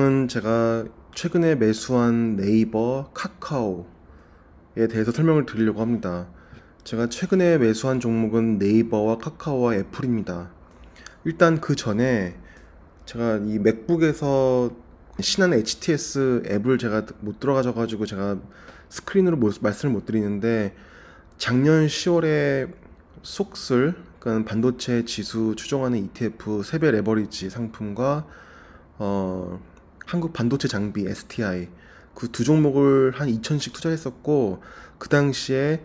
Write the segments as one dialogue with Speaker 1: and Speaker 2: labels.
Speaker 1: 은 제가 최근에 매수한 네이버, 카카오에 대해서 설명을 드리려고 합니다. 제가 최근에 매수한 종목은 네이버와 카카오와 애플입니다. 일단 그 전에 제가 이 맥북에서 신한 HTS 앱을 제가 못 들어가져가지고 제가 스크린으로 말씀을 못 드리는데 작년 10월에 속슬, 그러니까 반도체 지수 추종하는 ETF 세배 레버리지 상품과 어, 한국 반도체 장비 STI 그 두 종목을 한 2천씩 투자했었고 그 당시에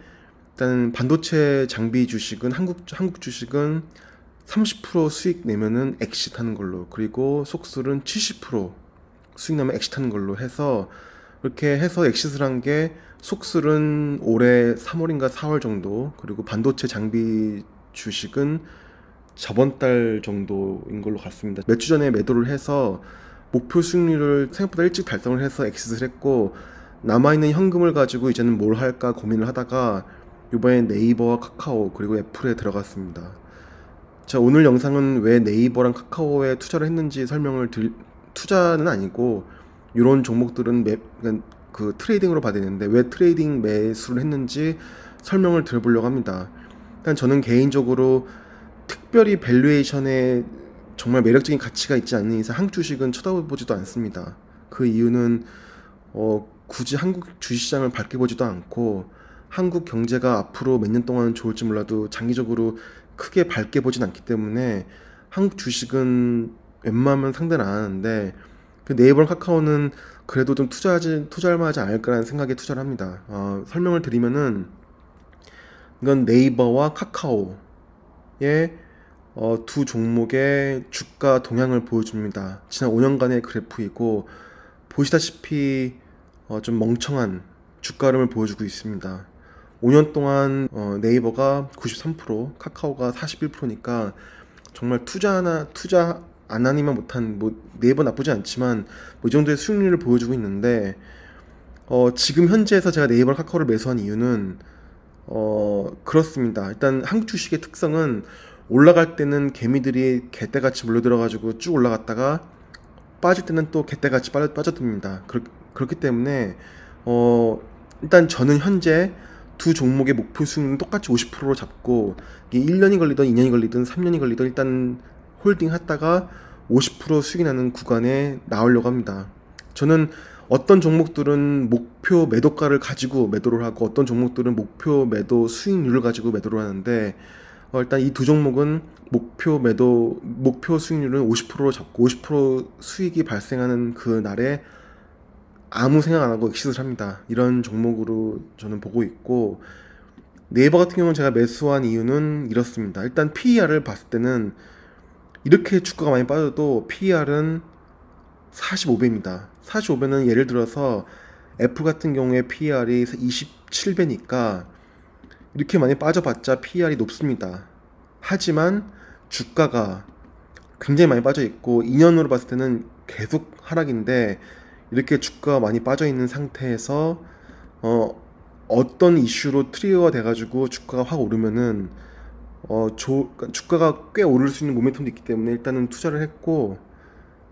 Speaker 1: 일단 반도체 장비 주식은 한국 한국 주식은 30% 수익 내면은 엑시 타는 걸로 그리고 속술은 70% 수익 나면 엑시 타는 걸로 해서 그렇게 해서 엑시을 한게 속술은 올해 3월인가 4월 정도 그리고 반도체 장비 주식은 저번 달 정도인 걸로 같습니다. 몇 주 전에 매도를 해서 목표 수익률을 생각보다 일찍 달성을 해서 엑시트를 했고 남아있는 현금을 가지고 이제는 뭘 할까 고민을 하다가 이번에 네이버와 카카오 그리고 애플에 들어갔습니다. 자 오늘 영상은 왜 네이버랑 카카오에 투자를 했는지 설명을 드릴 투자는 아니고 이런 종목들은 매, 그러니까 그 트레이딩으로 받았는데 왜 트레이딩 매수를 했는지 설명을 드려보려고 합니다. 일단 저는 개인적으로 특별히 밸류에이션에 정말 매력적인 가치가 있지 않는 이상 한국 주식은 쳐다보지도 않습니다. 그 이유는 어, 굳이 한국 주식시장을 밝게 보지도 않고 한국 경제가 앞으로 몇 년 동안 좋을지 몰라도 장기적으로 크게 밝게 보진 않기 때문에 한국 주식은 웬만하면 상대는 안 하는데 그 네이버랑 카카오는 그래도 좀 투자하지 투자할 만하지 않을까라는 생각에 투자를 합니다. 어, 설명을 드리면은 이건 네이버와 카카오의 어, 두 종목의 주가 동향을 보여줍니다. 지난 5년간의 그래프이고 보시다시피 어, 좀 멍청한 주가 흐름을 보여주고 있습니다. 5년 동안 어, 네이버가 93%, 카카오가 41%니까 정말 투자 하나 투자 안 하니만 못한 뭐 네이버 나쁘지 않지만 뭐 이 정도의 수익률을 보여주고 있는데 어, 지금 현재에서 제가 네이버 카카오를 매수한 이유는 어, 그렇습니다. 일단 한국 주식의 특성은 올라갈 때는 개미들이 개떼같이 물려들어가지고쭉 올라갔다가 빠질 때는 또 개떼같이 빠져듭니다. 빠져 그렇, 그렇기 때문에 어, 일단 저는 현재 두 종목의 목표 수익률은 똑같이 50%로 잡고 이게 1년이 걸리든 2년이 걸리든 3년이 걸리든 일단 홀딩 했다가 50% 수익이 나는 구간에 나오려고 합니다. 저는 어떤 종목들은 목표 매도가를 가지고 매도를 하고 어떤 종목들은 목표 매도 수익률을 가지고 매도를 하는데 어, 일단 이 두 종목은 목표 매도 목표 수익률은 50%로 잡고 50% 수익이 발생하는 그 날에 아무 생각 안 하고 엑시을를 합니다. 이런 종목으로 저는 보고 있고 네이버 같은 경우는 제가 매수한 이유는 이렇습니다. 일단 PER을 봤을 때는 이렇게 주가가 많이 빠져도 PER은 45배입니다. 45배는 예를 들어서 애플 같은 경우에 PER이 27배니까 이렇게 많이 빠져봤자 PER이 높습니다. 하지만 주가가 굉장히 많이 빠져 있고 2년으로 봤을 때는 계속 하락인데 이렇게 주가가 많이 빠져 있는 상태에서 어 어떤 이슈로 트리거가 돼가지고 주가가 확 오르면은 어 조, 그러니까 주가가 꽤 오를 수 있는 모멘텀도 있기 때문에 일단은 투자를 했고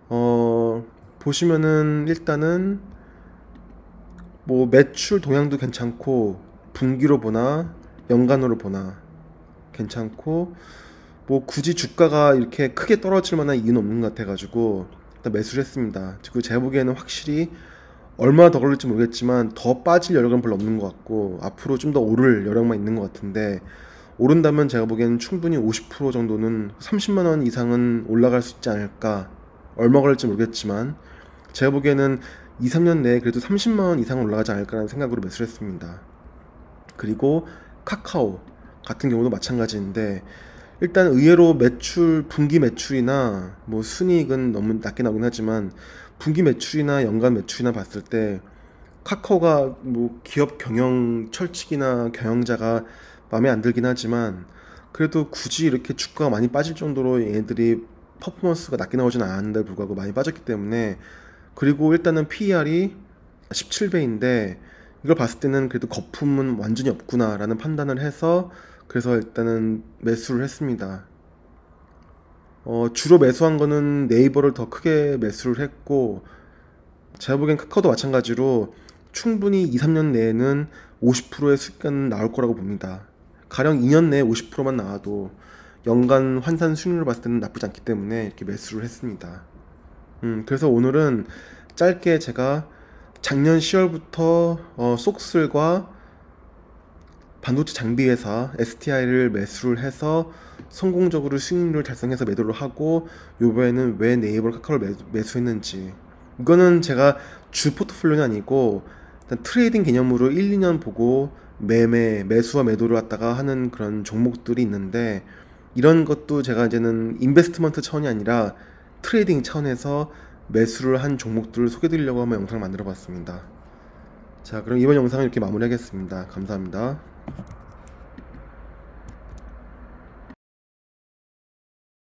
Speaker 1: 어 보시면은 일단은 뭐 매출 동향도 괜찮고 분기로 보나 연간으로 보나 괜찮고 뭐 굳이 주가가 이렇게 크게 떨어질 만한 이유는 없는 것 같아가지고 일단 매수를 했습니다. 지금 제가 보기에는 확실히 얼마 더 걸릴지 모르겠지만 더 빠질 여력은 별로 없는 것 같고 앞으로 좀 더 오를 여력만 있는 것 같은데 오른다면 제가 보기에는 충분히 50% 정도는 30만 원 이상은 올라갈 수 있지 않을까 얼마 걸릴지 모르겠지만 제가 보기에는 2, 3년 내에 그래도 30만 원 이상 올라가지 않을까라는 생각으로 매수를 했습니다. 그리고 카카오 같은 경우도 마찬가지인데 일단 의외로 매출 분기 매출이나 뭐 순이익은 너무 낮게 나오긴 하지만 분기 매출이나 연간 매출이나 봤을 때 카카오가 뭐 기업 경영 철칙이나 경영자가 마음에 안 들긴 하지만 그래도 굳이 이렇게 주가가 많이 빠질 정도로 얘네들이 퍼포먼스가 낮게 나오진 않았는데 불구하고 많이 빠졌기 때문에 그리고 일단은 PER이 17배인데 이걸 봤을 때는 그래도 거품은 완전히 없구나라는 판단을 해서 그래서 일단은 매수를 했습니다. 어, 주로 매수한 거는 네이버를 더 크게 매수를 했고 제가 보기엔 카카오도 마찬가지로 충분히 2, 3년 내에는 50%의 수익은 나올 거라고 봅니다. 가령 2년 내에 50%만 나와도 연간 환산 수익률을 봤을 때는 나쁘지 않기 때문에 이렇게 매수를 했습니다. 음, 그래서 오늘은 짧게 제가 작년 10월부터 어, 속슬과 반도체 장비 회사 STI를 매수를 해서 성공적으로 수익률 을 달성해서 매도를 하고 요번에는 왜 네이버 카카오를 매수, 했는지 이거는 제가 주 포트폴리오는 아니고 일단 트레이딩 개념으로 1, 2년 보고 매매, 매수와 매도를 왔다가 하는 그런 종목들이 있는데 이런 것도 제가 이제는 인베스트먼트 차원이 아니라 트레이딩 차원에서 매수를 한 종목들을 소개드리려고 한번 영상을 만들어 봤습니다. 자 그럼 이번 영상은 이렇게 마무리하겠습니다. 감사합니다.